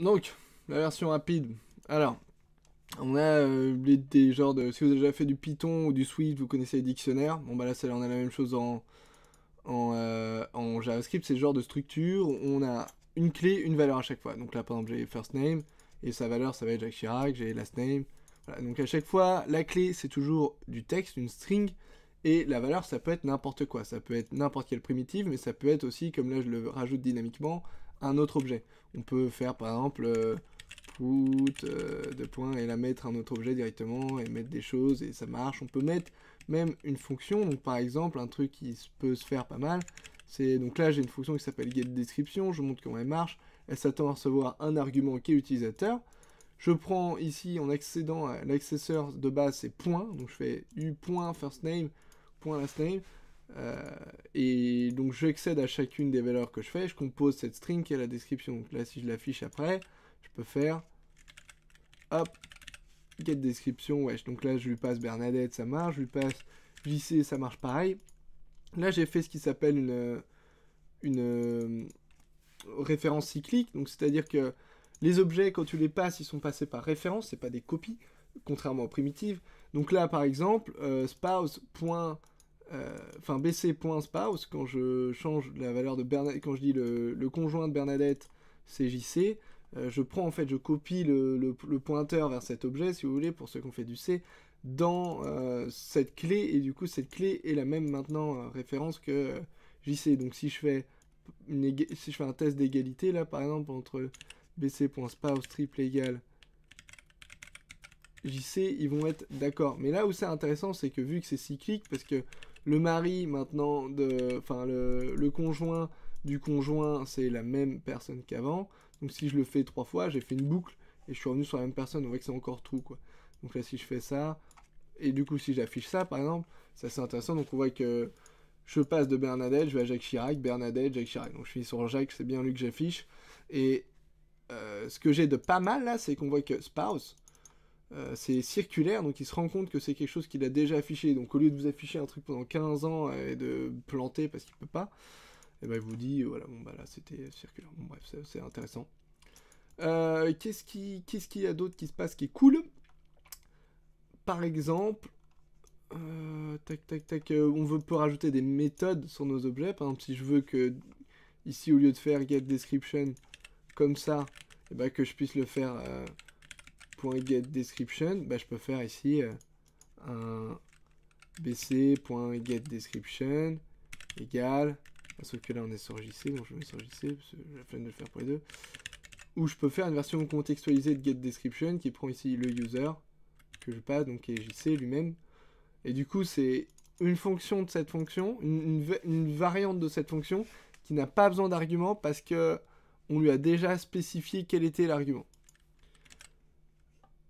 donc, la version rapide. Alors, on a euh, des genres de... Si vous avez déjà fait du Python ou du Swift, vous connaissez les dictionnaires. Bon, bah là, on a la même chose euh, en, JavaScript. C'est le genre de structure où on a une clé, une valeur à chaque fois. Donc là, par exemple, j'ai first name, et sa valeur, ça va être Jacques Chirac, j'ai last name. Voilà, donc à chaque fois, la clé, c'est toujours du texte, une string, et la valeur, ça peut être n'importe quoi. Ça peut être n'importe quelle primitive, mais ça peut être aussi, comme là, je le rajoute dynamiquement, un autre objet. On peut faire par exemple euh, put euh, de point et la mettre un autre objet directement et mettre des choses et ça marche. On peut mettre même une fonction, donc par exemple un truc qui peut se faire pas mal, c'est donc là j'ai une fonction qui s'appelle description je montre comment elle marche, elle s'attend à recevoir un argument qui est utilisateur. Je prends ici en accédant à l'accesseur de base c'est point, donc je fais u point name euh, et donc j'accède à chacune des valeurs que je fais, je compose cette string qui est la description. Donc là, si je l'affiche après, je peux faire hop, get description, wesh. Donc là, je lui passe Bernadette, ça marche. Je lui passe JC, ça marche pareil. Là, j'ai fait ce qui s'appelle une, euh, référence cyclique. Donc, c'est-à-dire que les objets, quand tu les passes, ils sont passés par référence, c'est pas des copies, contrairement aux primitives. Donc là, par exemple, euh, spouse. Euh, enfin bc.spouse quand je change la valeur de Bernadette, quand je dis le, conjoint de Bernadette, c'est JC, euh, je prends en fait, je copie le, pointeur vers cet objet, si vous voulez, pour ceux qui ont fait du C, dans euh, cette clé, et du coup cette clé est la même maintenant référence que JC. Donc si je fais, si je fais un test d'égalité, là par exemple, entre BC.spouse triple égal JC, ils vont être d'accord. Mais là où c'est intéressant, c'est que vu que c'est cyclique, parce que le mari, maintenant, de, enfin, le, conjoint du conjoint, c'est la même personne qu'avant. Donc si je le fais trois fois, j'ai fait une boucle et je suis revenu sur la même personne. On voit que c'est encore trop quoi. Donc là, si je fais ça, et du coup, si j'affiche ça, par exemple, ça c'est intéressant. Donc on voit que je passe de Bernadette, je vais à Jacques Chirac, Bernadette, Jacques Chirac. Donc je suis sur Jacques, c'est bien lui que j'affiche. Et euh, ce que j'ai de pas mal là, c'est qu'on voit que spouse, euh, c'est circulaire, donc il se rend compte que c'est quelque chose qu'il a déjà affiché. Donc au lieu de vous afficher un truc pendant 15 ans et de planter parce qu'il peut pas, et eh ben, il vous dit voilà, bon bah là c'était circulaire. bref, c'est intéressant. Euh, qu'est-ce qu'il y a d'autre qui se passe qui est cool Par exemple, euh, tac tac tac, on veut, peut rajouter des méthodes sur nos objets. Par exemple, si je veux que ici au lieu de faire get description comme ça, et eh ben, que je puisse le faire .getDescription, bah, je peux faire ici euh, un bc.getDescription égal parce bah, que là on est sur JC, donc je vais sur JC, parce que j'ai la de le faire pour les deux, ou je peux faire une version contextualisée de getDescription qui prend ici le user que je passe, donc qui est JC lui-même, et du coup c'est une fonction de cette fonction, une, une variante de cette fonction qui n'a pas besoin d'argument parce que on lui a déjà spécifié quel était l'argument.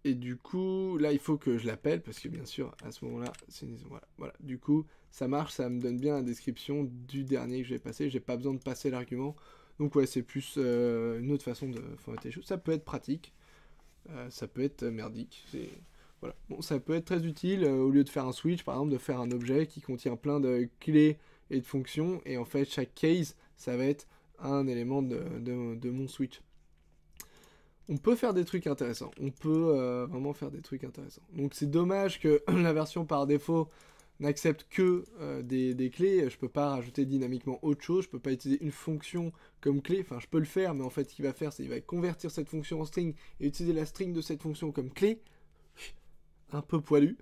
Et du coup, là, il faut que je l'appelle parce que bien sûr, à ce moment-là, c'est voilà, voilà. Du coup, ça marche, ça me donne bien la description du dernier que j'ai passé. J'ai pas besoin de passer l'argument. Donc ouais, c'est plus euh, une autre façon de formater les choses. Ça peut être pratique, euh, ça peut être merdique. Voilà. Bon, ça peut être très utile euh, au lieu de faire un switch, par exemple, de faire un objet qui contient plein de clés et de fonctions. Et en fait, chaque case, ça va être un élément de mon switch on peut faire des trucs intéressants. On peut euh, vraiment faire des trucs intéressants. Donc c'est dommage que la version par défaut n'accepte que euh, des, clés. Je peux pas rajouter dynamiquement autre chose. Je peux pas utiliser une fonction comme clé. Enfin, je peux le faire, mais en fait, ce qu'il va faire, c'est qu'il va convertir cette fonction en string et utiliser la string de cette fonction comme clé. Un peu poilu.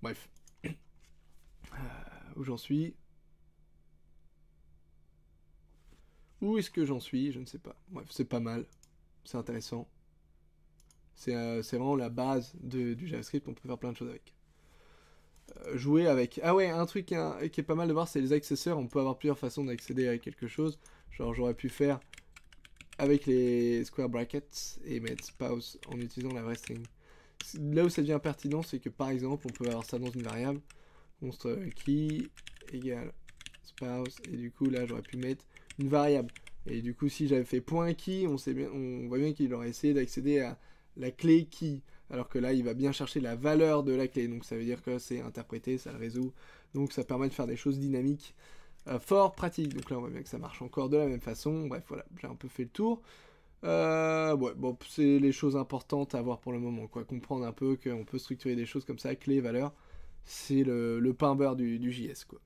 Bref. Euh, où j'en suis Où est-ce que j'en suis Je ne sais pas. Bref, c'est pas mal. C'est intéressant. Euh, c'est vraiment la base du JavaScript, on peut faire plein de choses avec. Euh, jouer avec. Ah ouais, un truc qui est pas mal de voir, c'est les accessoires. On peut avoir plusieurs façons d'accéder à quelque chose. Genre, j'aurais pu faire avec les square brackets et mettre spouse en utilisant la vraie string. Là où ça devient pertinent, c'est que par exemple, on peut avoir ça dans une variable. Const key égale spouse. Et du coup, là, j'aurais pu mettre une variable. Et du coup, si j'avais fait point key, on, sait bien, on voit bien qu'il aurait essayé d'accéder à, la clé qui, alors que là, il va bien chercher la valeur de la clé. Donc ça veut dire que c'est interprété, ça le résout. Donc ça permet de faire des choses dynamiques, euh, fort pratiques. Donc là, on voit bien que ça marche encore de la même façon. Bref, voilà, j'ai un peu fait le tour. Euh, bon, c'est les choses importantes à voir pour le moment, quoi. Comprendre un peu qu'on peut structurer des choses comme ça, clé, valeur. C'est le, pain beurre du, du JS, quoi.